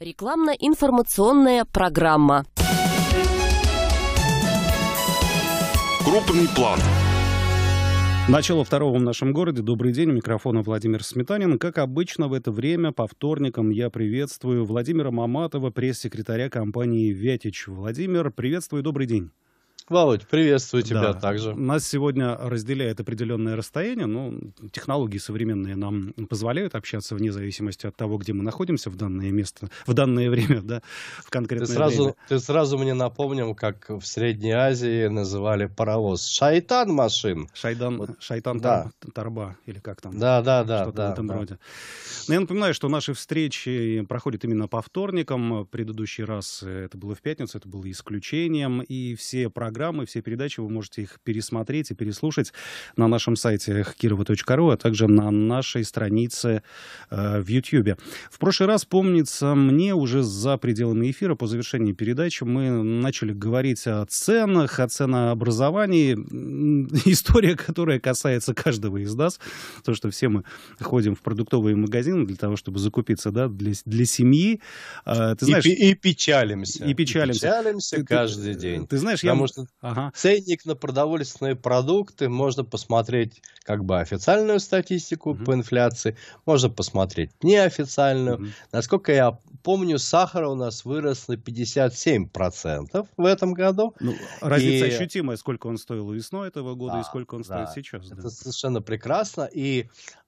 Рекламно-информационная программа. Крупный план. Начало второго в нашем городе. Добрый день. У микрофона Владимир Сметанин. Как обычно, в это время по вторникам я приветствую Владимира Маматова, пресс-секретаря компании «Вятич». Владимир, приветствую, добрый день. Володь, приветствую тебя да. также. Нас сегодня разделяет определенное расстояние, но технологии современные нам позволяют общаться вне зависимости от того, где мы находимся в данное место, в данное время, да, в конкретное ты сразу, время. Ты сразу мне напомнил, как в Средней Азии называли паровоз «шайтан машин». Шайдан, вот. «Шайтан да. торба» или как там. Да, да, да. Что-то да, в этом да. роде. Но я напоминаю, что наши встречи проходят именно по вторникам. Предыдущий раз это было в пятницу, это было исключением, и все программы программы, все передачи, вы можете их пересмотреть и переслушать на нашем сайте kirova.ru, а также на нашей странице э, в YouTube. В прошлый раз, помнится, мне уже за пределами эфира, по завершении передачи, мы начали говорить о ценах, о ценообразовании. История, которая касается каждого из нас, то, что все мы ходим в продуктовые магазины для того, чтобы закупиться да, для, для семьи. А, ты знаешь, и, и печалимся. И печалимся. И печалимся ты, каждый ты, день. Ты знаешь, Потому я... что Конечно. Ага. Ценник на продовольственные продукты. Можно посмотреть как бы официальную статистику угу. по инфляции. Можно посмотреть неофициальную. Угу. Насколько я помню, сахара у нас вырос на 57% в этом году. Ну, разница и... ощутимая, сколько он стоил весной этого года да, и сколько он да, стоит сейчас. Это да. совершенно прекрасно. И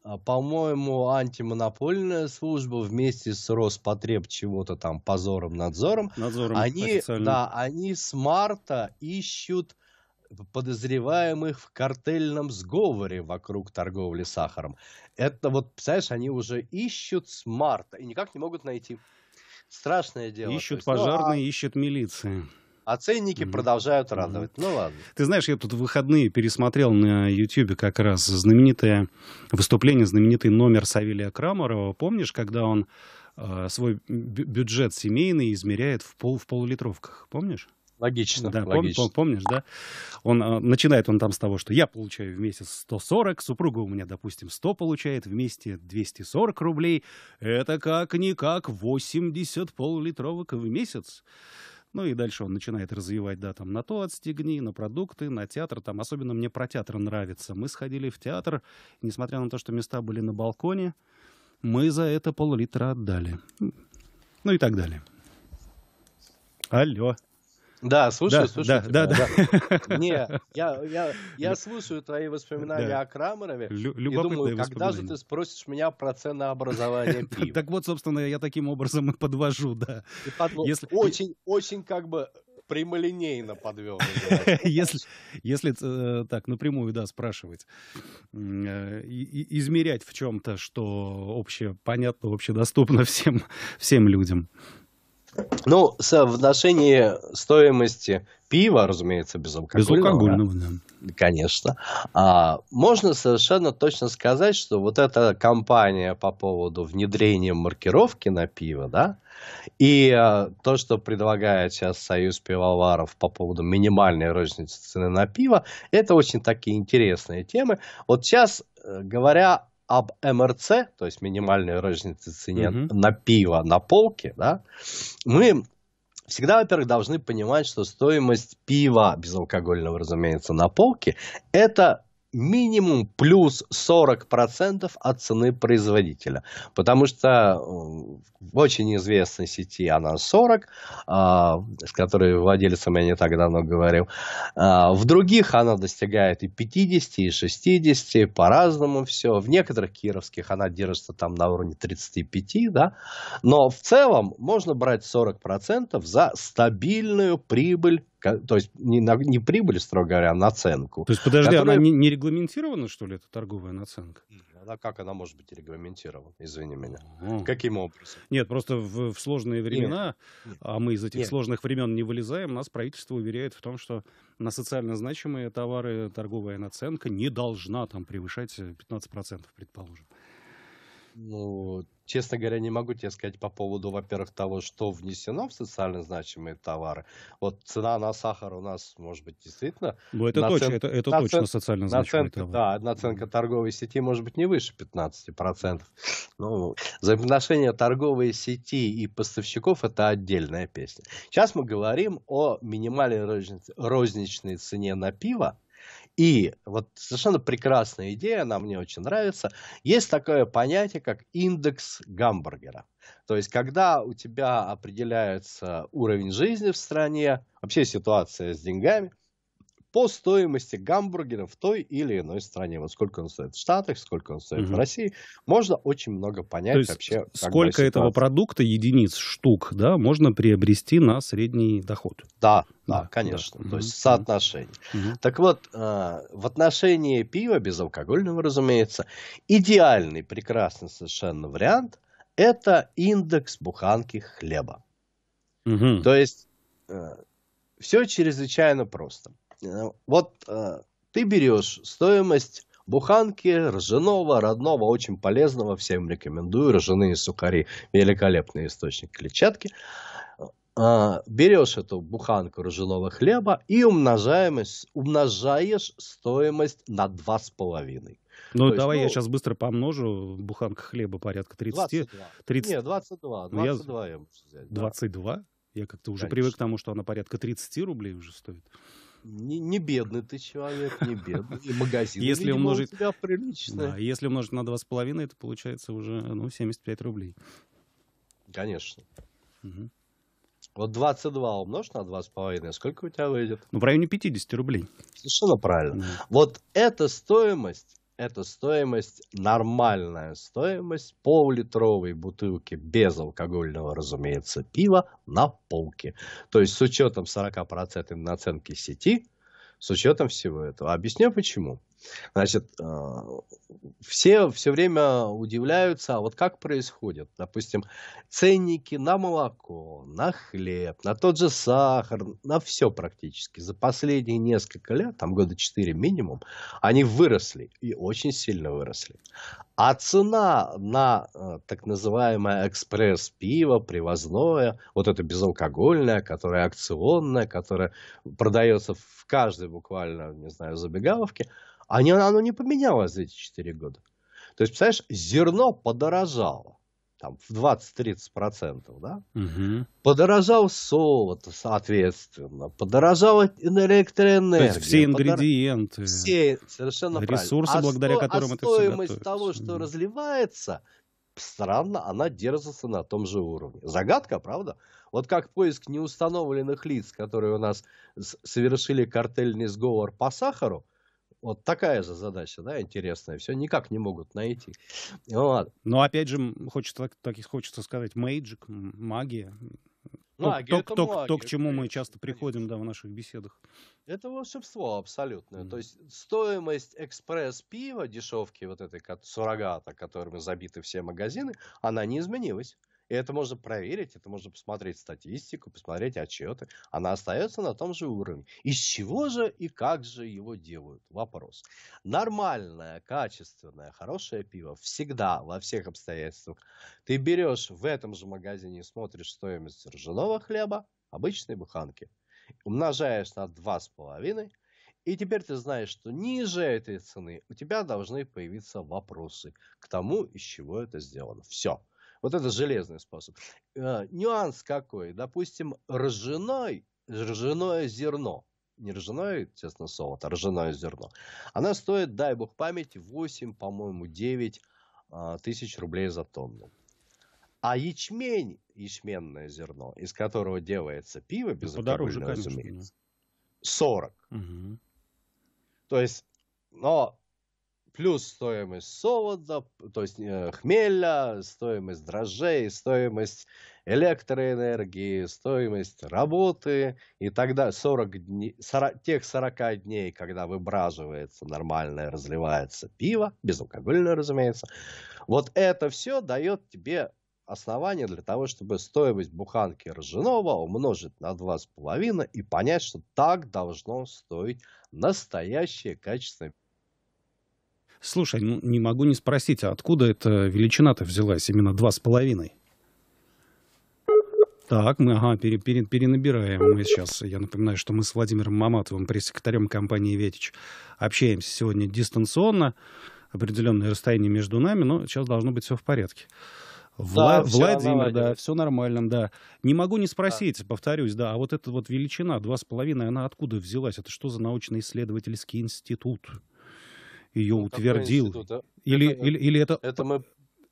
а, по-моему, антимонопольная служба вместе с Роспотреб чего-то там позором, надзором, надзором они, да, они с марта ищут подозреваемых в картельном сговоре вокруг торговли сахаром. Это вот, представляешь, они уже ищут с марта и никак не могут найти. Страшное дело. Ищут есть, пожарные, ну, а... ищут милиции а ценники mm-hmm. продолжают радовать. Mm-hmm. Ну ладно. Ты знаешь, я тут в выходные пересмотрел на YouTube как раз знаменитое выступление, знаменитый номер Савелия Крамарова. Помнишь, когда он э, свой бюджет семейный измеряет в, пол, в полулитровках? Помнишь? Логично, да, логично. Пом, помнишь, да? Он э, начинает он там с того, что я получаю в месяц 140, супруга у меня, допустим, 100 получает, вместе 240 рублей. Это как-никак 80 полулитровок в месяц. Ну и дальше он начинает развивать, да, там, на то отстегни, на продукты, на театр, там, особенно мне про театр нравится. Мы сходили в театр, несмотря на то, что места были на балконе, мы за это пол-литра отдали. Ну и так далее. Алло. Да, слушаю, да, слушаю. Да, тебя, да, типа, да. Не, я, я, я слушаю твои воспоминания да. о Крамерове Лю- и думаю, когда же ты спросишь меня про ценообразование пива? Так вот, собственно, я таким образом и подвожу, да. Ну, очень, очень как бы прямолинейно подвел. Если, если э, так напрямую, да, спрашивать, э, измерять в чем-то, что общее, общепонятно, общедоступно всем, всем людям. Ну, в отношении стоимости пива, разумеется, безалкогольного. Безалкогольного, да. Конечно. А, можно совершенно точно сказать, что вот эта кампания по поводу внедрения маркировки на пиво, да, и а, то, что предлагает сейчас Союз пивоваров по поводу минимальной розничной цены на пиво, это очень такие интересные темы. Вот сейчас, э, говоря об МРЦ, то есть минимальной рознице цене угу. на пиво на полке, да, мы всегда, во-первых, должны понимать, что стоимость пива безалкогольного, разумеется, на полке – это минимум плюс 40% от цены производителя. Потому что в очень известной сети она 40, а, с которой владельцем я не так давно говорил. А, в других она достигает и 50, и 60, по-разному все. В некоторых кировских она держится там на уровне 35, да. Но в целом можно брать 40% за стабильную прибыль то есть не, на, не прибыль, строго говоря, а наценку. То есть, подожди, которая... она не, не регламентирована, что ли, эта торговая наценка? Она как она может быть регламентирована, извини меня? О. Каким образом? Нет, просто в, в сложные времена, Нет. а мы из этих Нет. сложных времен не вылезаем, нас правительство уверяет в том, что на социально значимые товары торговая наценка не должна там превышать 15%, предположим. Ну, честно говоря, не могу тебе сказать по поводу, во-первых, того, что внесено в социально значимые товары. Вот цена на сахар у нас, может быть, действительно... Ну, это точно, это, это нацен... точно социально значимый товар. Да, наценка торговой сети может быть не выше 15%. Ну, взаимоотношения торговой сети и поставщиков – это отдельная песня. Сейчас мы говорим о минимальной розничной цене на пиво, и вот совершенно прекрасная идея, она мне очень нравится. Есть такое понятие, как индекс гамбургера. То есть, когда у тебя определяется уровень жизни в стране, вообще ситуация с деньгами – по стоимости гамбургера в той или иной стране. Вот сколько он стоит в Штатах, сколько он стоит угу. в России. Можно очень много понять То есть вообще. Сколько этого продукта, единиц, штук, да, можно приобрести на средний доход. Да, да, да конечно. Да. То есть угу. соотношение. Угу. Так вот, э, в отношении пива, безалкогольного, разумеется, идеальный, прекрасный совершенно вариант – это индекс буханки хлеба. Угу. То есть э, все чрезвычайно просто – Э, вот э, ты берешь стоимость буханки, ржаного, родного, очень полезного, всем рекомендую, ржаные сухари, великолепный источник клетчатки. Э, а, берешь эту буханку ржаного хлеба и умножаешь, умножаешь стоимость на 2,5. Ну, давай есть, ну, я сейчас быстро помножу. Буханка хлеба порядка 30. 22. 30... Нет, 22. 22 я, я могу взять. 22? Да. Я как-то уже Конечно. привык к тому, что она порядка 30 рублей уже стоит не, не бедный ты человек, не бедный. И магазин, если видимо, умножить... у тебя приличный. Да, если умножить на 2,5, это получается уже ну, 75 рублей. Конечно. Угу. Вот 22 умножь на 2,5, сколько у тебя выйдет? Ну, в районе 50 рублей. Совершенно правильно. Да. Вот эта стоимость это стоимость, нормальная стоимость пол-литровой бутылки безалкогольного, разумеется, пива на полке. То есть с учетом 40% наценки сети, с учетом всего этого. Объясню почему. Значит, э, все все время удивляются, а вот как происходит, допустим, ценники на молоко, на хлеб, на тот же сахар, на все практически. За последние несколько лет, там года 4 минимум, они выросли и очень сильно выросли. А цена на э, так называемое экспресс-пиво, привозное, вот это безалкогольное, которое акционное, которое продается в каждой буквально, не знаю, забегаловке – они, оно не поменялось за эти 4 года. То есть, представляешь, зерно подорожало там, в 20-30%, да? Угу. Подорожал солото, соответственно, подорожала электроэнергия. То есть все ингредиенты. Подор... Все, совершенно Ресурсы, правильно. А благодаря сто... А которым а это стоимость все готовится. того, что угу. разливается, странно, она держится на том же уровне. Загадка, правда? Вот как поиск неустановленных лиц, которые у нас совершили картельный сговор по сахару, вот такая же задача, да, интересная. Все никак не могут найти. Вот. Но опять же, хочется, так и хочется сказать, magic, магия. Магия, то, то, магия, то, к чему мы часто приходим да, в наших беседах. Это волшебство абсолютное. mm То есть стоимость экспресс-пива, дешевки вот этой суррогата, которым забиты все магазины, она не изменилась. И это можно проверить, это можно посмотреть статистику, посмотреть отчеты. Она остается на том же уровне. Из чего же и как же его делают? Вопрос. Нормальное, качественное, хорошее пиво всегда, во всех обстоятельствах. Ты берешь в этом же магазине, и смотришь стоимость ржаного хлеба, обычной буханки, умножаешь на 2,5, и теперь ты знаешь, что ниже этой цены у тебя должны появиться вопросы к тому, из чего это сделано. Все. Вот это железный способ. Э, нюанс какой? Допустим, ржаной, ржаное зерно. Не ржаное, естественно, солод, а ржаное зерно. Она стоит, дай бог памяти, 8, по-моему, 9 а, тысяч рублей за тонну. А ячмень, ячменное зерно, из которого делается пиво, без ну, подороже, конечно, 40. Угу. То есть, но плюс стоимость солода, то есть э, хмеля, стоимость дрожжей, стоимость электроэнергии, стоимость работы и тогда 40 дней, 40, тех 40 дней, когда выбраживается нормальное, разливается пиво, безалкогольное, разумеется, вот это все дает тебе основание для того, чтобы стоимость буханки ржаного умножить на 2,5 и понять, что так должно стоить настоящее качественное Слушай, ну не могу не спросить, а откуда эта величина-то взялась, именно два с половиной? Так, мы, ага, пере, пере, перенабираем. Мы сейчас, я напоминаю, что мы с Владимиром Маматовым, пресс-секретарем компании «Ветич», общаемся сегодня дистанционно, определенное расстояние между нами, но сейчас должно быть все в порядке. Вла- да, Владимир, все да, все нормально, да. Не могу не спросить, да. повторюсь, да, а вот эта вот величина, два с половиной, она откуда взялась? Это что за научно-исследовательский институт? ее утвердил? А? Или, это, или, или это... это мы...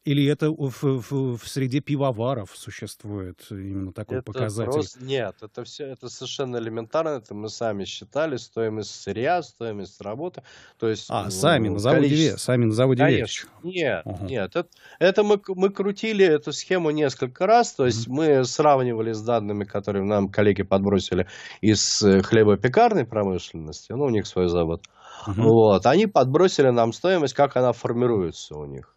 Или это в, в, в среде пивоваров существует именно такой это показатель? Просто, нет, это все это совершенно элементарно. Это мы сами считали стоимость сырья, стоимость работы. То есть, а, ну, сами на заводе количество... сами на заводе Конечно. Вещь. Нет, ага. нет. Это, это мы, мы крутили эту схему несколько раз. То есть mm мы сравнивали с данными, которые нам коллеги подбросили из э, хлебопекарной промышленности. Ну, у них свой завод. mm Угу. Вот, они подбросили нам стоимость, как она формируется у них.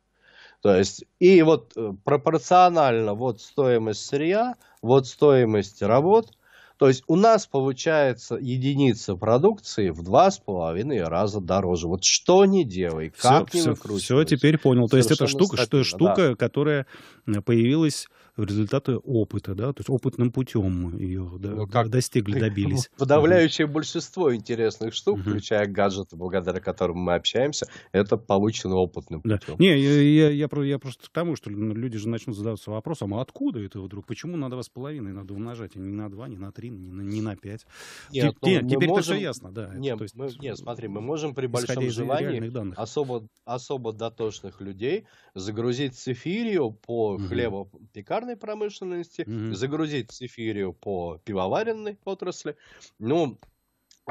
То есть, и вот э, пропорционально вот стоимость сырья, вот стоимость работ. То есть, у нас получается единица продукции в два с половиной раза дороже. Вот что не делай, как все, не все, все, теперь понял. То есть, это штука, статично, штука да. которая э, появилась в результате опыта, да, то есть опытным путем ее да, ну, как достигли, добились. Подавляющее большинство интересных штук, угу. включая гаджеты, благодаря которым мы общаемся, это получено опытным да. путем. Не, я, я, я, я просто к тому, что люди же начнут задаваться вопросом, а откуда это вдруг? Почему на два с половиной надо умножать, а не на два, не на три, не на, не на пять? Нет, Теп- нет ну, теперь можем... это все ясно, да. Нет, это, есть, мы, нет, смотри, мы можем при большом желании особо, особо дотошных людей загрузить цифирию по угу. хлебопекарным пивоварной промышленности, угу. загрузить цифирию по пивоваренной отрасли. Ну,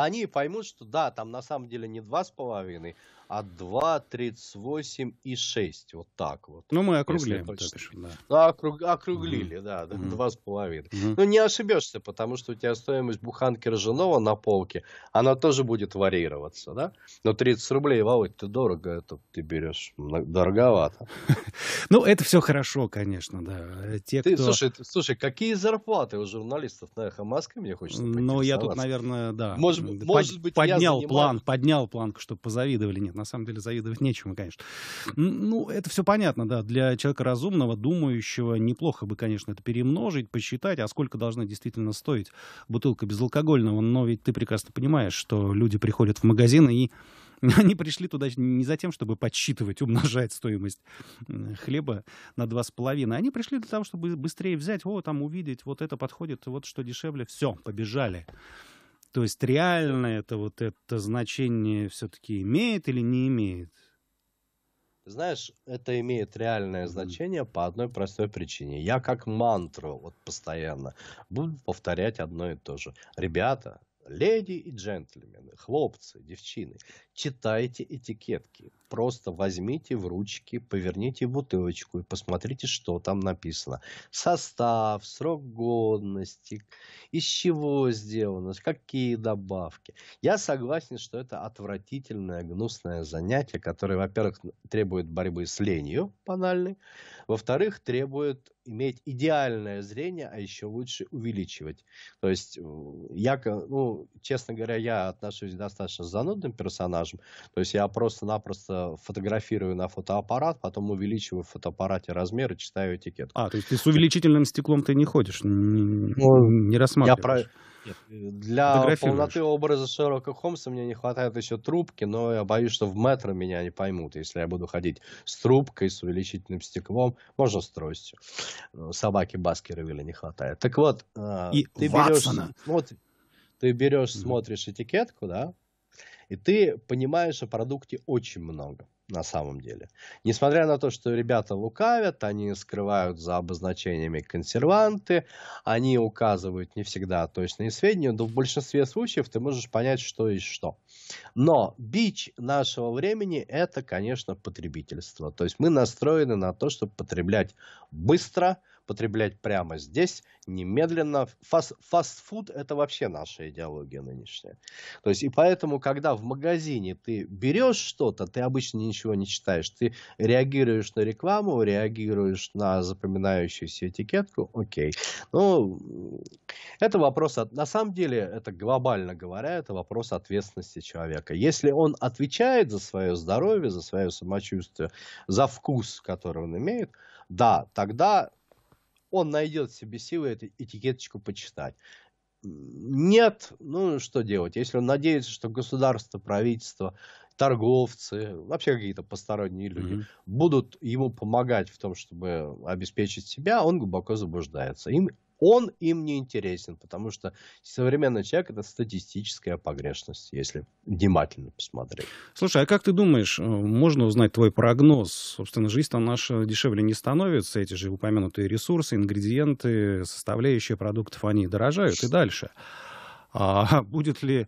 они поймут, что да, там на самом деле не 2,5, а 2, 38 и 6. Вот так вот. Ну, мы округлили. Ну, да. да округ, округлили, mm да, mm-hmm. 2,5. mm Ну, не ошибешься, потому что у тебя стоимость буханки ржаного на полке, она тоже будет варьироваться, да? Но 30 рублей, Володь, ты дорого это ты берешь, дороговато. Ну, это все хорошо, конечно, да. Те, ты, слушай, слушай, какие зарплаты у журналистов на Эхо Москвы, мне хочется Ну, я тут, наверное, да. Может может под, быть, поднял занимал... план, поднял планку, чтобы позавидовали. Нет, на самом деле завидовать нечему, конечно. Ну, это все понятно, да. Для человека разумного, думающего, неплохо бы, конечно, это перемножить, посчитать, а сколько должна действительно стоить бутылка безалкогольного. Но ведь ты прекрасно понимаешь, что люди приходят в магазины и они пришли туда не за тем, чтобы подсчитывать, умножать стоимость хлеба на два с половиной. Они пришли для того, чтобы быстрее взять, о, там увидеть, вот это подходит, вот что дешевле, все, побежали. То есть реально это вот это значение все-таки имеет или не имеет? Знаешь, это имеет реальное значение mm-hmm. по одной простой причине. Я как мантру вот постоянно буду повторять одно и то же. Ребята, Леди и джентльмены, хлопцы, девчины, читайте этикетки. Просто возьмите в ручки, поверните бутылочку и посмотрите, что там написано. Состав, срок годности, из чего сделано, какие добавки. Я согласен, что это отвратительное, гнусное занятие, которое, во-первых, требует борьбы с ленью банальной, во-вторых, требует иметь идеальное зрение, а еще лучше увеличивать. То есть, я, ну, честно говоря, я отношусь достаточно занудным персонажем. То есть, я просто-напросто фотографирую на фотоаппарат, потом увеличиваю в фотоаппарате размеры, читаю этикетку. А, то есть, ты с увеличительным стеклом ты не ходишь, не, ну, не рассматриваешь? Я про... Э, Для полноты образа Шерлока Холмса мне не хватает еще трубки, но я боюсь, что в метро меня не поймут, если я буду ходить с трубкой, с увеличительным стеклом, можно с тростью. Ну, собаки Баскервилля не хватает. Так вот, а, И ты берешь, вот, ты берешь, смотришь этикетку, да, и ты понимаешь о продукте очень много на самом деле. Несмотря на то, что ребята лукавят, они скрывают за обозначениями консерванты, они указывают не всегда точные сведения, но в большинстве случаев ты можешь понять, что и что. Но бич нашего времени – это, конечно, потребительство. То есть мы настроены на то, чтобы потреблять быстро – потреблять прямо здесь, немедленно. Фаст, фастфуд – это вообще наша идеология нынешняя. То есть, и поэтому, когда в магазине ты берешь что-то, ты обычно ничего не читаешь. Ты реагируешь на рекламу, реагируешь на запоминающуюся этикетку, окей. Ну, это вопрос, на самом деле, это глобально говоря, это вопрос ответственности человека. Если он отвечает за свое здоровье, за свое самочувствие, за вкус, который он имеет, да, тогда он найдет в себе силы эту этикеточку почитать. Нет, ну что делать, если он надеется, что государство, правительство, торговцы, вообще какие-то посторонние люди mm-hmm. будут ему помогать в том, чтобы обеспечить себя, он глубоко заблуждается. Им он им не интересен, потому что современный человек это статистическая погрешность, если внимательно посмотреть. Слушай, а как ты думаешь, э, можно узнать твой прогноз? Собственно, жизнь там наша дешевле не становится, эти же упомянутые ресурсы, ингредиенты, составляющие продуктов, они дорожают и дальше. А будет ли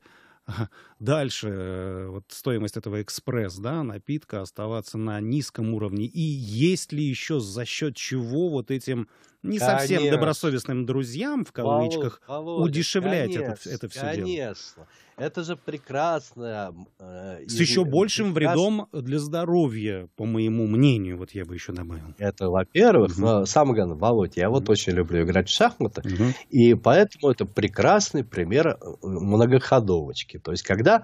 дальше э, вот стоимость этого экспресс, да, напитка оставаться на низком уровне? И есть ли еще за счет чего вот этим не конечно. совсем добросовестным друзьям, в кавычках, Володя, удешевлять конечно, это, это все конечно. дело? Конечно. Это же прекрасно. Э, С и, еще большим прекрасно. вредом для здоровья, по моему мнению, вот я бы еще добавил. Это, во-первых, угу. но э, сам Ган, Володь, я вот очень люблю играть в шахматы, угу. и поэтому это прекрасный пример э, многоходовочки. То есть, когда тогда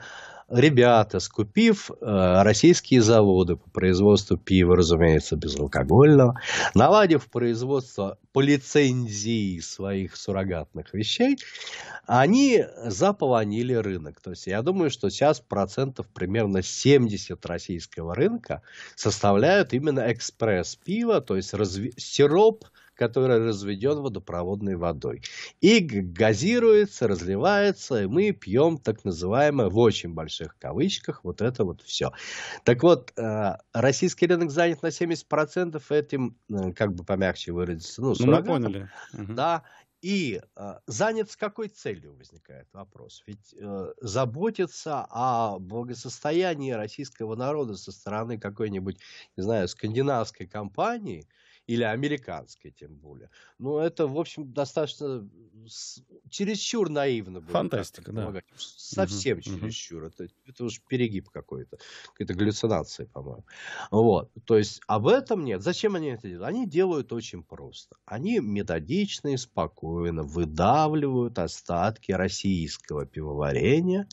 ребята, скупив э, российские заводы по производству пива, разумеется, безалкогольного, наладив производство по лицензии своих суррогатных вещей, они заполонили рынок. То есть я думаю, что сейчас процентов примерно 70 российского рынка составляют именно экспресс-пиво, то есть разви- сироп – который разведен водопроводной водой. И газируется, разливается, и мы пьем так называемое, в очень больших кавычках, вот это вот все. Так вот, э, российский рынок занят на 70% этим, э, как бы помягче выразиться, ну, ну мы поняли. Да, и э, занят с какой целью возникает вопрос? Ведь э, заботиться о благосостоянии российского народа со стороны какой-нибудь, не знаю, скандинавской компании – или американской тем более. Но ну, это, в общем, достаточно с... чересчур наивно было. Фантастика, да. Совсем угу, чересчур. Угу. Это, это уж перегиб какой-то. Какие-то галлюцинации, по-моему. Вот. То есть об этом нет. Зачем они это делают? Они делают очень просто. Они методично и спокойно выдавливают остатки российского пивоварения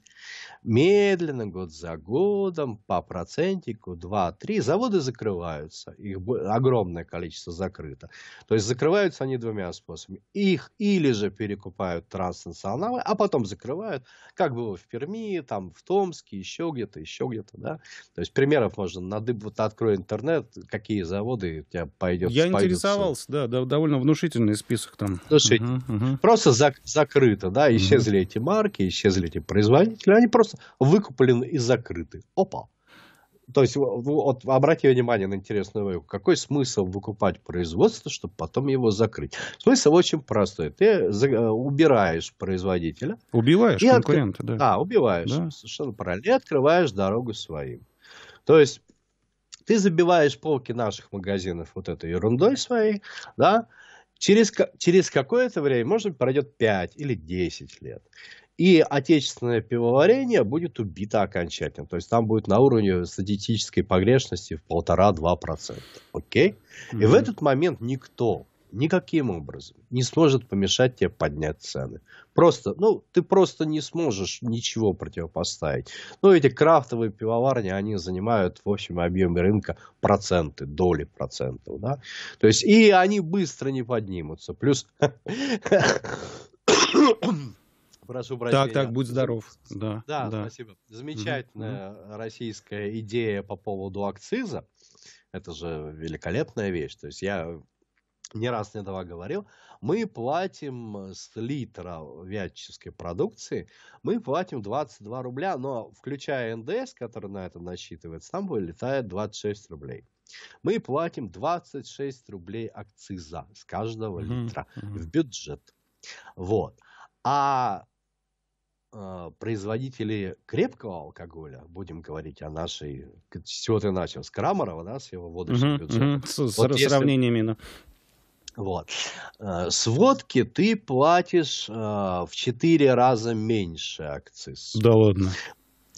медленно, год за годом, по процентику, 2-3. Заводы закрываются. Их огромное количество количество закрыто. То есть закрываются они двумя способами. Их или же перекупают транснационалы, а потом закрывают, как было в Перми, там в Томске, еще где-то, еще где-то. Да? То есть примеров можно надыб, вот открой интернет, какие заводы у тебя пойдет. Я пойдет интересовался, да, да, довольно внушительный список там. Слушайте, угу, угу. просто зак- закрыто, да, исчезли угу. эти марки, исчезли эти производители, они просто выкуплены и закрыты. Опа. То есть, вот обрати внимание на интересную войну. Какой смысл выкупать производство, чтобы потом его закрыть? Смысл очень простой. Ты э, убираешь производителя. Убиваешь конкурента, откры... да. Да, убиваешь. Да. Совершенно правильно. И открываешь дорогу своим. То есть, ты забиваешь полки наших магазинов вот этой ерундой своей, да, через, через какое-то время, может быть, пройдет 5 или 10 лет, и отечественное пивоварение будет убито окончательно. То есть там будет на уровне статистической погрешности в полтора-два процента, Окей? И в этот момент никто никаким образом не сможет помешать тебе поднять цены. Просто, ну, ты просто не сможешь ничего противопоставить. Ну, эти крафтовые пивоварни, они занимают в общем объеме рынка проценты, доли процентов, да. То есть, и они быстро не поднимутся. Плюс прошу прощения. Так, так, будь здоров. Да, да, да. спасибо. Замечательная угу. российская идея по поводу акциза. Это же великолепная вещь. То есть я не раз не два говорил, мы платим с литра вятческой продукции, мы платим 22 рубля, но включая НДС, который на это насчитывается, там вылетает 26 рублей. Мы платим 26 рублей акциза с каждого литра mm-hmm. в бюджет. Вот. А а, производители крепкого алкоголя, будем говорить о нашей, с чего ты начал, с Крамарова, да, с его водочным uh-huh, бюджетом. Uh-huh, с вот с сравнением именно. Вот. А, с водки ты платишь э, в четыре раза меньше акциз. Да ладно.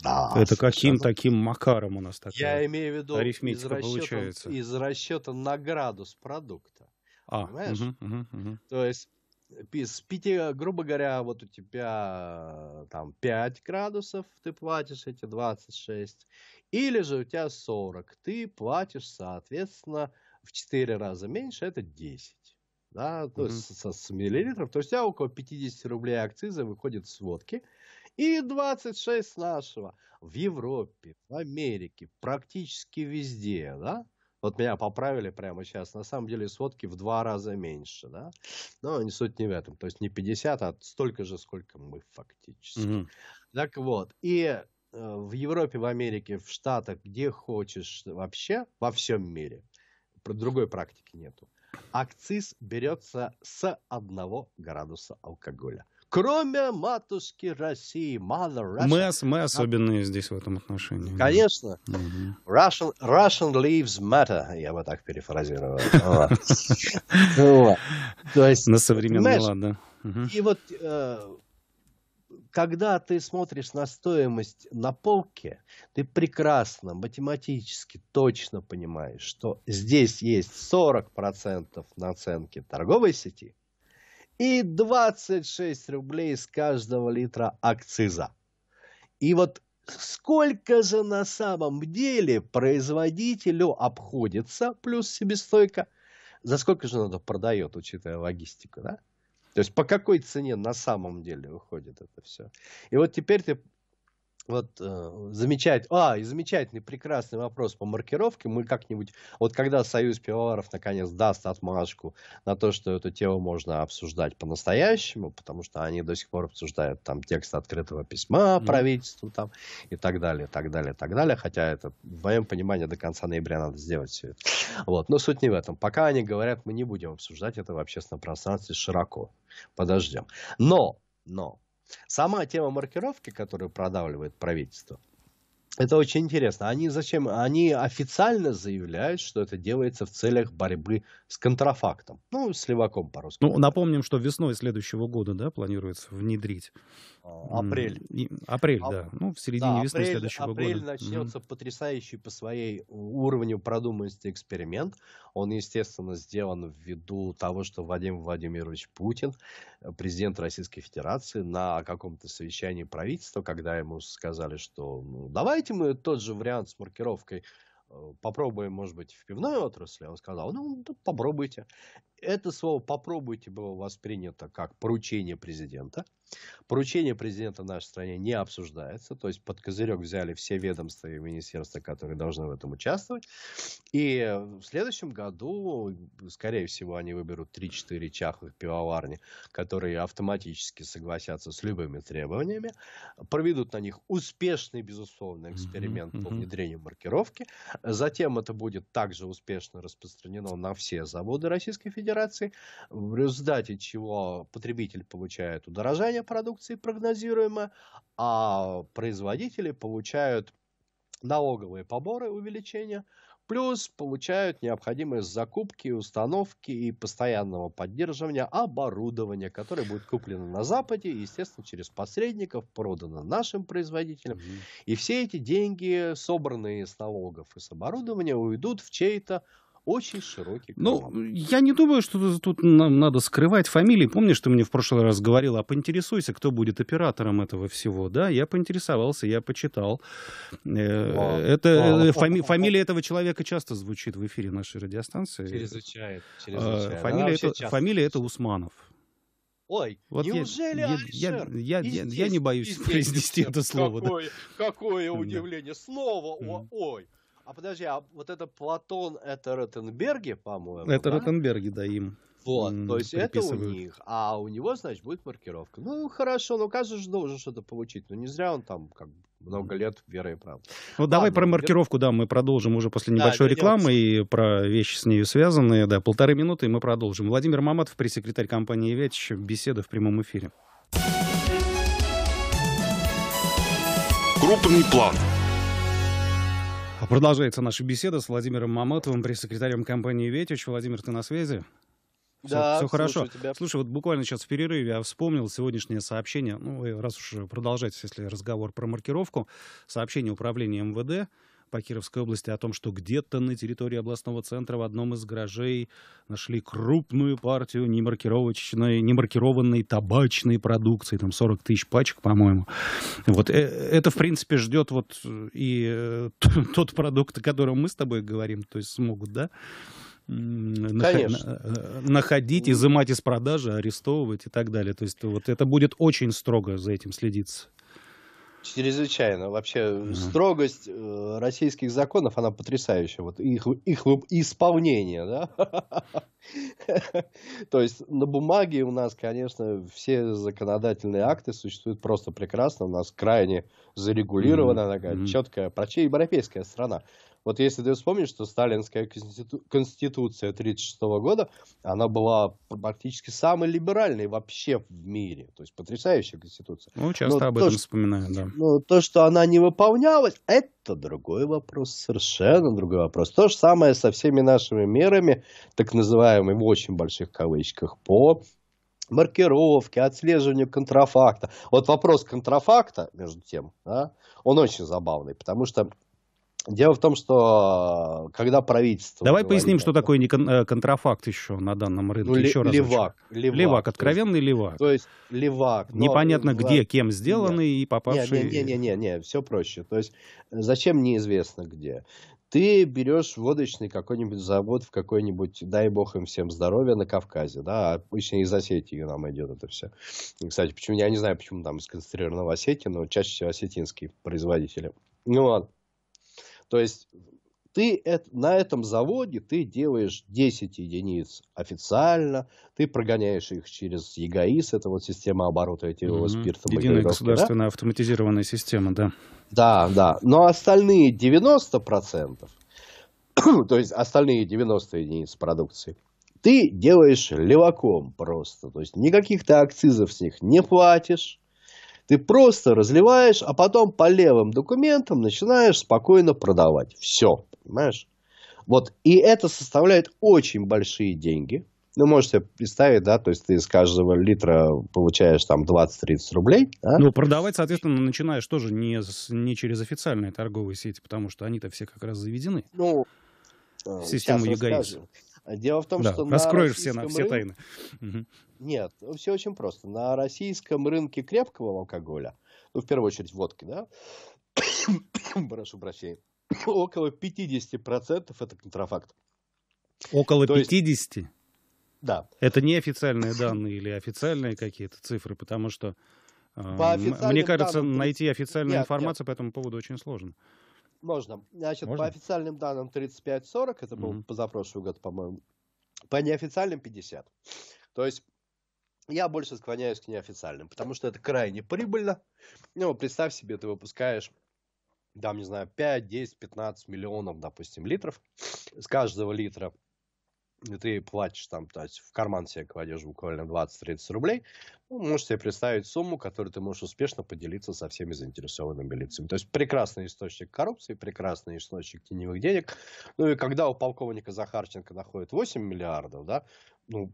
Да, это каким ну, таким макаром у нас такая Я имею в виду из расчета, из расчета на градус продукта. А, понимаешь? Угу, угу, угу. То есть спите, грубо говоря, вот у тебя там 5 градусов, ты платишь эти 26, или же у тебя 40, ты платишь, соответственно, в 4 раза меньше, это 10. Да, то mm-hmm. есть со, с миллилитров, то есть у тебя около 50 рублей акциза выходит с водки, и 26 нашего в Европе, в Америке, практически везде, да, вот меня поправили прямо сейчас. На самом деле сотки в два раза меньше, да? Но не суть не в этом. То есть не 50, а столько же, сколько мы фактически. Угу. Так вот, и э, в Европе, в Америке, в Штатах, где хочешь вообще, во всем мире, другой практики нету. Акциз берется с одного градуса алкоголя кроме матушки России, Мы, мы а? особенные здесь в этом отношении. Конечно. Угу. Russian, Russian leaves matter, я бы так перефразировал. На современный лад, да. И вот э, когда ты смотришь на стоимость на полке, ты прекрасно, математически точно понимаешь, что здесь есть 40% наценки торговой сети – и 26 рублей с каждого литра акциза. И вот сколько же на самом деле производителю обходится плюс себестойка, за сколько же надо продает, учитывая логистику, да? То есть по какой цене на самом деле выходит это все? И вот теперь ты вот э, замечать, а, и замечательный, прекрасный вопрос по маркировке. Мы как-нибудь, вот когда Союз пивоваров наконец даст отмашку на то, что эту тему можно обсуждать по-настоящему, потому что они до сих пор обсуждают там текст открытого письма mm. правительству там и так далее, так далее, так далее. Хотя это, в моем понимании, до конца ноября надо сделать все это. Вот, но суть не в этом. Пока они говорят, мы не будем обсуждать это в общественном пространстве широко. Подождем. Но, но, Сама тема маркировки, которую продавливает правительство – это очень интересно. Они зачем? Они официально заявляют, что это делается в целях борьбы с контрафактом. Ну, с леваком по-русски. Ну, напомним, что весной следующего года, да, планируется внедрить. А, апрель. И, апрель, а, да. Ну, в середине да, апрель, весны следующего апрель года. Апрель начнется mm потрясающий по своей уровню продуманности эксперимент. Он, естественно, сделан ввиду того, что Вадим Владимирович Путин, э, президент Российской Федерации, на каком-то совещании правительства, когда ему сказали, что ну, давайте давайте мы тот же вариант с маркировкой э, попробуем, может быть, в пивной отрасли. Он сказал, ну, попробуйте это слово «попробуйте» было воспринято как поручение президента. Поручение президента в нашей стране не обсуждается, то есть под козырек взяли все ведомства и министерства, которые должны в этом участвовать. И в следующем году, скорее всего, они выберут 3-4 чахлых пивоварни, которые автоматически согласятся с любыми требованиями, проведут на них успешный, безусловно, эксперимент по внедрению маркировки. Затем это будет также успешно распространено на все заводы Российской Федерации Федерации, в результате чего потребитель получает удорожание продукции прогнозируемое, а производители получают налоговые поборы увеличения, плюс получают необходимые закупки, установки и постоянного поддерживания оборудования, которое будет куплено на Западе и, естественно, через посредников продано нашим производителям. Mm-hmm. И все эти деньги, собранные с налогов и с оборудования, уйдут в чей-то очень широкий кругозор. Ну, я не думаю, что тут нам надо скрывать фамилии. Помнишь, ты мне в прошлый раз говорил, а поинтересуйся, кто будет оператором этого всего, да? Я поинтересовался, я почитал. Э, это э, фамилия этого человека часто звучит в эфире нашей радиостанции. Чрезвычайно. А, фамилия это Усманов. Ой, вот неужели я, Айша? Я, я, я, здесь, я не боюсь произнести это слово. Какое, да. какое удивление! Слово mm. о, ой! А подожди, а вот это Платон, это Ротенберги, по-моему, Это да? Ротенберги, да, им. Вот, то есть это у них, а у него, значит, будет маркировка. Ну, хорошо, но каждый же должен что-то получить. Но не зря он там как много лет веры и правды. Ну, давай про маркировку, да, мы продолжим уже после небольшой да, рекламы вернемся. и про вещи с нею связанные. Да, полторы минуты, и мы продолжим. Владимир Маматов, пресс-секретарь компании «Веч», беседа в прямом эфире. Крупный план а продолжается наша беседа с Владимиром Маматовым, пресс-секретарем компании «Ветич». Владимир, ты на связи? Все, да, все хорошо. Тебя. Слушай, вот буквально сейчас в перерыве я вспомнил сегодняшнее сообщение. Ну, раз уж продолжать, если разговор про маркировку, сообщение управления МВД по Кировской области о том, что где-то на территории областного центра в одном из гаражей нашли крупную партию немаркировочной, немаркированной табачной продукции, там 40 тысяч пачек, по-моему. Вот э, это, в принципе, ждет вот и э, тот продукт, о котором мы с тобой говорим, то есть смогут, да? Конечно. Э, находить, изымать из продажи, арестовывать и так далее. То есть вот это будет очень строго за этим следиться. Чрезвычайно. Вообще mm строгость э, российских законов, она потрясающая. Вот их, их исполнение, да? То есть на бумаге у нас, конечно, все законодательные акты существуют просто прекрасно. У нас крайне зарегулирована, mm-hmm. такая четкая, прочее европейская страна. Вот если ты вспомнишь, что сталинская конститу... конституция 1936 года, она была практически самой либеральной вообще в мире. То есть потрясающая конституция. Ну, часто Но об этом что... вспоминаю, да. Ну, то, что она не выполнялась, это другой вопрос, совершенно другой вопрос. То же самое со всеми нашими мерами, так называемыми в очень больших кавычках, по маркировки, отслеживанию контрафакта. Вот вопрос контрафакта, между тем, да, он очень забавный, потому что Дело в том, что э, когда правительство... Давай поясним, что такое не кон- э, контрафакт еще на данном рынке. Ну, еще левак, левак, левак. Левак, откровенный есть, левак. То есть левак. Но Непонятно левак... где, кем сделанный нет. и попавший... Не-не-не, все проще. То есть э, зачем неизвестно где. Ты берешь водочный какой-нибудь завод в какой-нибудь, дай бог им всем здоровья, на Кавказе, да, а обычно из Осетии нам идет это все. И, кстати, почему, я не знаю, почему там сконцентрировано в Осетии, но чаще всего осетинские производители. Ну ладно. Вот. То есть ты на этом заводе ты делаешь 10 единиц официально, ты прогоняешь их через ЕГАИС, это вот система оборота этилового mm-hmm. спирта. Единая государственная да? автоматизированная система, да. Да, да. Но остальные 90%, то есть остальные 90 единиц продукции, ты делаешь леваком просто. То есть никаких ты акцизов с них не платишь, ты просто разливаешь, а потом по левым документам начинаешь спокойно продавать. Все, понимаешь? Вот, и это составляет очень большие деньги. Ну, можете представить, да, то есть ты с каждого литра получаешь там 20-30 рублей. Да? Ну, продавать, соответственно, начинаешь тоже не, не через официальные торговые сети, потому что они-то все как раз заведены. Ну, систему ЕГАИС. Дело в том, да, что раскроешь на все, на, все рынке, тайны. Угу. Нет, все очень просто. На российском рынке крепкого алкоголя, ну, в первую очередь водки, да, прошу прощения, около 50% это контрафакт. Около То 50? Есть... Да. Это не официальные данные или официальные какие-то цифры, потому что, э, По мне кажется, данным... найти официальную нет, информацию нет. по этому поводу очень сложно. Можно. Значит, Можно? по официальным данным 35-40, это был mm-hmm. позапрошлый год, по-моему. По неофициальным 50. То есть я больше склоняюсь к неофициальным, потому что это крайне прибыльно. Ну, представь себе, ты выпускаешь там, не знаю, 5, 10, 15 миллионов, допустим, литров. С каждого литра ну, ты платишь там, то есть в карман себе кладешь буквально 20-30 рублей, ну, можешь себе представить сумму, которую ты можешь успешно поделиться со всеми заинтересованными лицами. То есть прекрасный источник коррупции, прекрасный источник теневых денег. Ну и когда у полковника Захарченко находит 8 миллиардов, да, ну,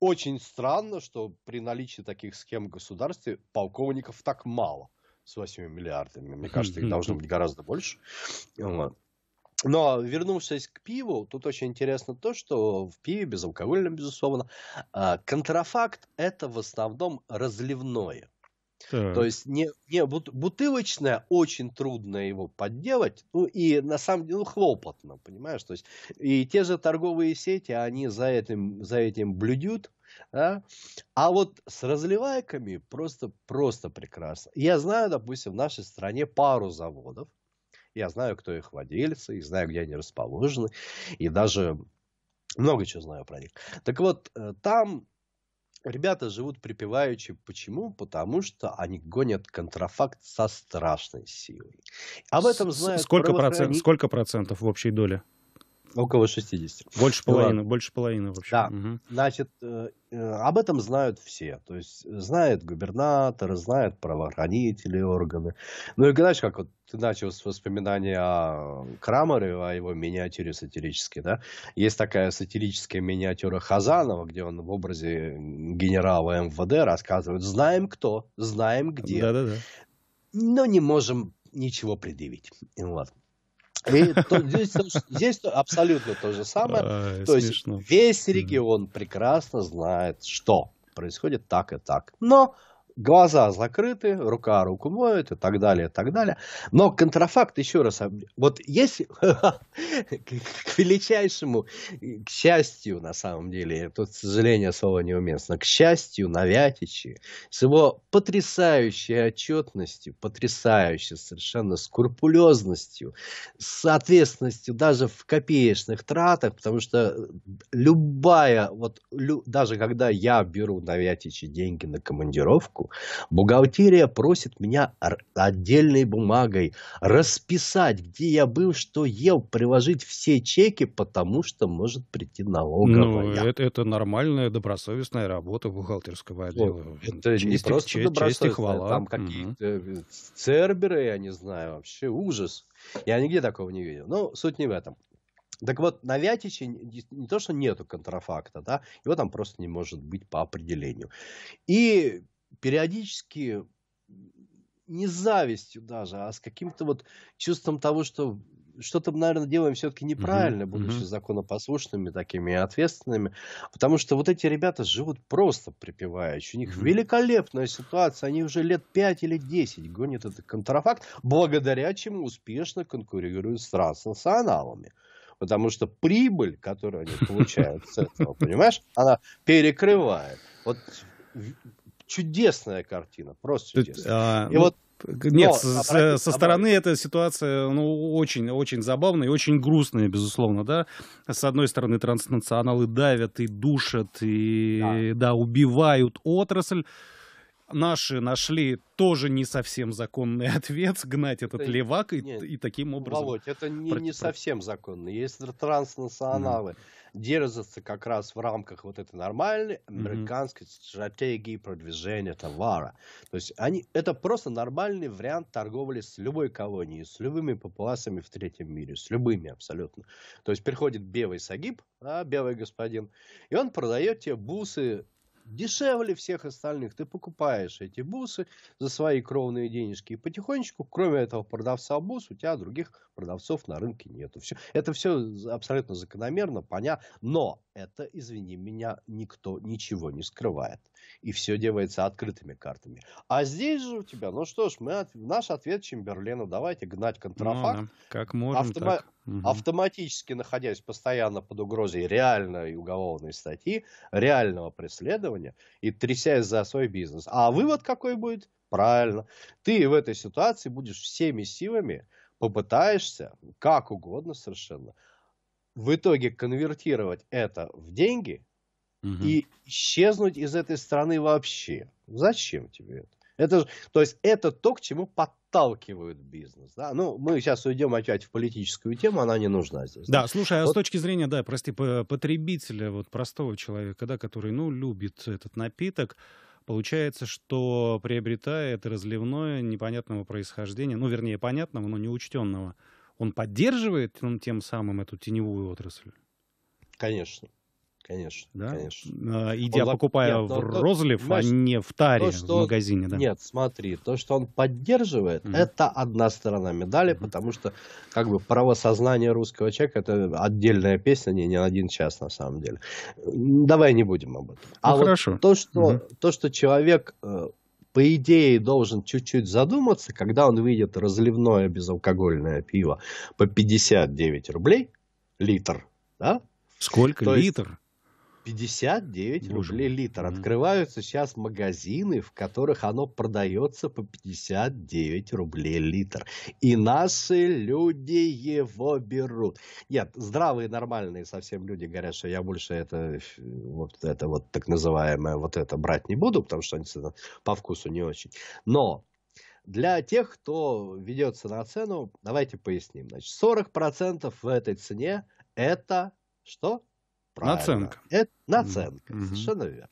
очень странно, что при наличии таких схем в государстве полковников так мало с 8 миллиардами. Мне кажется, их должно быть гораздо больше. Но вернувшись к пиву, тут очень интересно то, что в пиве безалкогольном, безусловно, а, контрафакт это в основном разливное. Так. То есть не, не бутылочное очень трудно его подделать, ну и на самом деле ну, хлопотно, понимаешь, то есть и те же торговые сети, они за этим за этим блюдют, да? а вот с разливайками просто просто прекрасно. Я знаю, допустим, в нашей стране пару заводов, я знаю, кто их владельцы, и знаю, где они расположены, и даже много чего знаю про них. Так вот э, там Ребята живут припеваючи. Почему? Потому что они гонят контрафакт со страшной силой. Об этом знают Сколько, процент, сколько процентов в общей доле? Около 60. Ну больше половины, вот. больше половины вообще. Да. Угу. Значит, э, э, об этом знают все. То есть, э, знают губернаторы, знают правоохранители, органы. Ну, и знаешь, как вот ты начал с воспоминания о Крамере, о его миниатюре сатирической, да? Есть такая сатирическая миниатюра Хазанова, где он в образе генерала МВД рассказывает «Знаем кто, знаем где». Да-да-да. Но не можем ничего предъявить. ну ладно и то, здесь, здесь абсолютно то же самое. А, то смешно. есть весь регион прекрасно знает, что происходит так и так. Но глаза закрыты, рука руку моет и так далее, и так далее. Но контрафакт, еще раз, вот если к величайшему, к счастью, на самом деле, тут, к сожалению, слово неуместно, к счастью, Навятичи, с его потрясающей отчетностью, потрясающей совершенно скрупулезностью, с ответственностью даже в копеечных тратах, потому что любая, вот лю, даже когда я беру Навятичи деньги на командировку, Бухгалтерия просит меня отдельной бумагой расписать, где я был, что ел, приложить все чеки, потому что может прийти ну, налоговая. Ну, это, это нормальная добросовестная работа бухгалтерского отдела. Вот, это честь, не просто честь, добросовестная, честь хвала. там какие-то угу. церберы, я не знаю, вообще ужас. Я нигде такого не видел. Но ну, суть не в этом. Так вот, на Вятиче не то, что нету контрафакта, да, его там просто не может быть по определению. И периодически не с завистью даже, а с каким-то вот чувством того, что что-то, наверное, делаем все-таки неправильно, uh-huh, будучи uh-huh. законопослушными, такими и ответственными, потому что вот эти ребята живут просто припеваючи. У них uh-huh. великолепная ситуация, они уже лет 5 или 10 гонят этот контрафакт, благодаря чему успешно конкурируют с транснационалами. Потому что прибыль, которую они получают с этого, понимаешь, она перекрывает. Вот чудесная картина, просто чудесная. А, и ну, вот нет, Но, со, со, со стороны эта ситуация ну, очень, очень забавная и очень грустная, безусловно, да. С одной стороны, транснационалы давят и душат, и да, да убивают отрасль Наши нашли тоже не совсем законный ответ, гнать этот это, левак и, нет, и таким образом... Володь, это не, не совсем законно. Если транснационалы mm. -hmm. держатся как раз в рамках вот этой нормальной американской mm. -hmm. стратегии продвижения товара. То есть они, это просто нормальный вариант торговли с любой колонией, с любыми популациями в третьем мире, с любыми абсолютно. То есть приходит белый сагиб, да, белый господин, и он продает тебе бусы дешевле всех остальных. Ты покупаешь эти бусы за свои кровные денежки и потихонечку, кроме этого продавца бус, у тебя других продавцов на рынке нету. Все, это все абсолютно закономерно, понятно, но это, извини меня, никто ничего не скрывает. И все делается открытыми картами. А здесь же у тебя, ну что ж, мы, наш ответ Чемберлена, давайте гнать контрафакт. Ну, да. Как можем, Автомо... так угу. автоматически находясь постоянно под угрозой реальной уголовной статьи, реального преследования и трясясь за свой бизнес. А вывод какой будет? Правильно. Ты в этой ситуации будешь всеми силами попытаешься, как угодно совершенно, в итоге конвертировать это в деньги угу. и исчезнуть из этой страны вообще. Зачем тебе это? Это, то есть это то, к чему подталкивают бизнес. Да? Ну, мы сейчас уйдем опять в политическую тему, она не нужна здесь. Да, да? слушай, а вот. с точки зрения, да, прости, потребителя, вот простого человека, да, который, ну, любит этот напиток, Получается, что приобретая это разливное непонятного происхождения, ну, вернее, понятного, но неучтенного, он поддерживает ну, тем самым эту теневую отрасль? Конечно конечно, да? конечно. А, Идя он, покупая нет, в Розлив, то, а не в Таре то, что, в магазине, да? Нет, смотри, то, что он поддерживает, mm-hmm. это одна сторона медали, mm-hmm. потому что как бы правосознание русского человека это отдельная песня, не, не один час на самом деле. Давай не будем об этом. Ну, а ну, вот хорошо. То, что, mm-hmm. то, что человек э, по идее, должен чуть-чуть задуматься, когда он видит разливное безалкогольное пиво по 59 рублей литр, да? Сколько? То литр? Есть, 59 Боже. рублей литр. mm Открываются сейчас магазины, в которых оно продается по 59 рублей литр. И наши люди его берут. Нет, здравые, нормальные совсем люди говорят, что я больше это вот, это вот так называемое вот это брать не буду, потому что они по вкусу не очень. Но для тех, кто ведется на цену, давайте поясним. Значит, 40% в этой цене это что? Правильно. Наценка. Это наценка, mm-hmm. совершенно верно.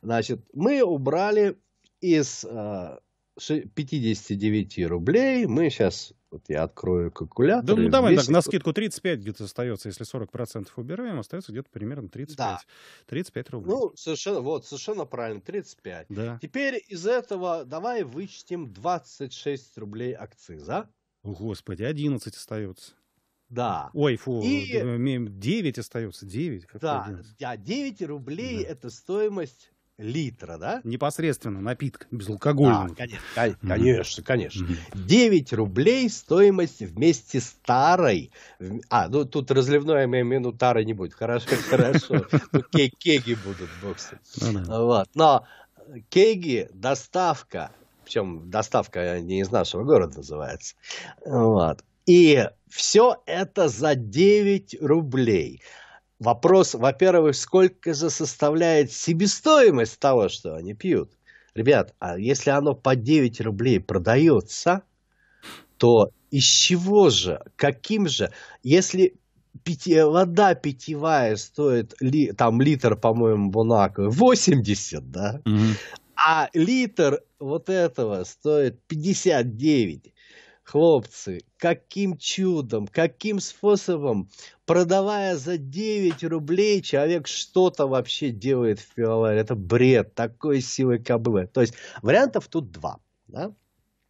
Значит, мы убрали из э, 59 рублей, мы сейчас, вот я открою калькулятор. Да, ну давай весь... так, на скидку 35 где-то остается, если 40% убираем, остается где-то примерно 35, да. 35 рублей. Ну, совершенно, вот, совершенно правильно, 35. Да. Теперь из этого давай вычтем 26 рублей акциза. О, Господи, 11 остается. Да. Ой, фу, и... 9 остается, 9. Да, 11. 9 а рублей да. это стоимость литра, да? Непосредственно напитка, безалкогольного. Да, конечно, конечно, конечно. 9 рублей стоимость вместе с тарой. А, ну тут разливное я имею тары не будет. Хорошо, хорошо. Ну, кеги будут, боксы. Ну вот. Но э, кеги, доставка, причем доставка э, не из нашего города называется. Вот. И все это за 9 рублей. Вопрос, во-первых, сколько же составляет себестоимость того, что они пьют? Ребят, а если оно по 9 рублей продается, то из чего же, каким же, если питье, вода питьевая стоит ли, там литр, по-моему, Бунако 80, да, угу. а литр вот этого стоит 59, Хлопцы, каким чудом, каким способом, продавая за 9 рублей, человек что-то вообще делает в пивоваре. Это бред, такой силы кобылы. То есть вариантов тут два. Да?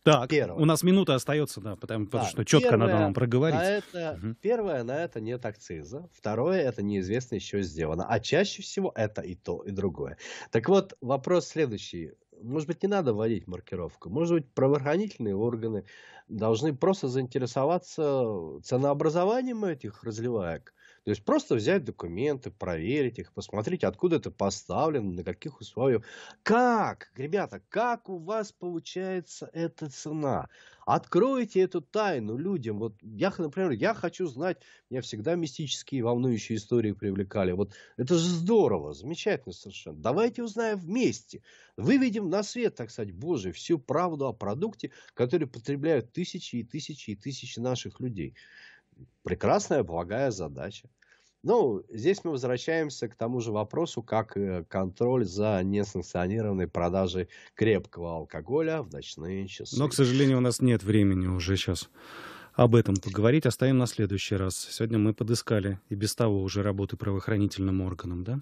Так, первое. у нас минута остается, да, потому, потому да, что четко надо вам проговорить. На это, угу. Первое, на это нет акциза. Второе, это неизвестно еще сделано. А чаще всего это и то, и другое. Так вот, вопрос следующий может быть, не надо вводить маркировку. Может быть, правоохранительные органы должны просто заинтересоваться ценообразованием этих разливаек. То есть просто взять документы, проверить их, посмотреть, откуда это поставлено, на каких условиях. Как, ребята, как у вас получается эта цена? Откройте эту тайну людям. Вот я, например, я хочу знать, меня всегда мистические волнующие истории привлекали. Вот это же здорово, замечательно совершенно. Давайте узнаем вместе. Выведем на свет, так сказать, Божий всю правду о продукте, который потребляют тысячи и тысячи и тысячи наших людей прекрасная, благая задача. Ну, здесь мы возвращаемся к тому же вопросу, как э, контроль за несанкционированной продажей крепкого алкоголя в ночные часы. Но, к сожалению, у нас нет времени уже сейчас об этом поговорить. Оставим а на следующий раз. Сегодня мы подыскали и без того уже работы правоохранительным органам, да?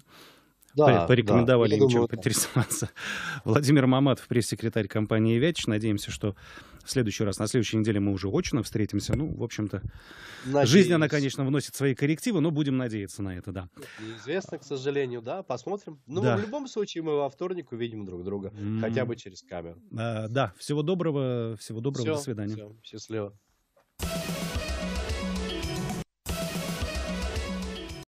да, порекомендовали да, им чем думаю, поинтересоваться. Владимир Маматов, пресс-секретарь компании «Вяч». Надеемся, что в следующий раз, на следующей неделе мы уже очно встретимся. Ну, в общем-то, жизнь, она, конечно, вносит свои коррективы, но будем надеяться на это, да. Неизвестно, к сожалению, да, посмотрим. Ну, да. в любом случае, мы во вторник увидим друг друга, mm. хотя бы через камеру. А, да, всего доброго, всего доброго, все, до свидания. Все, счастливо.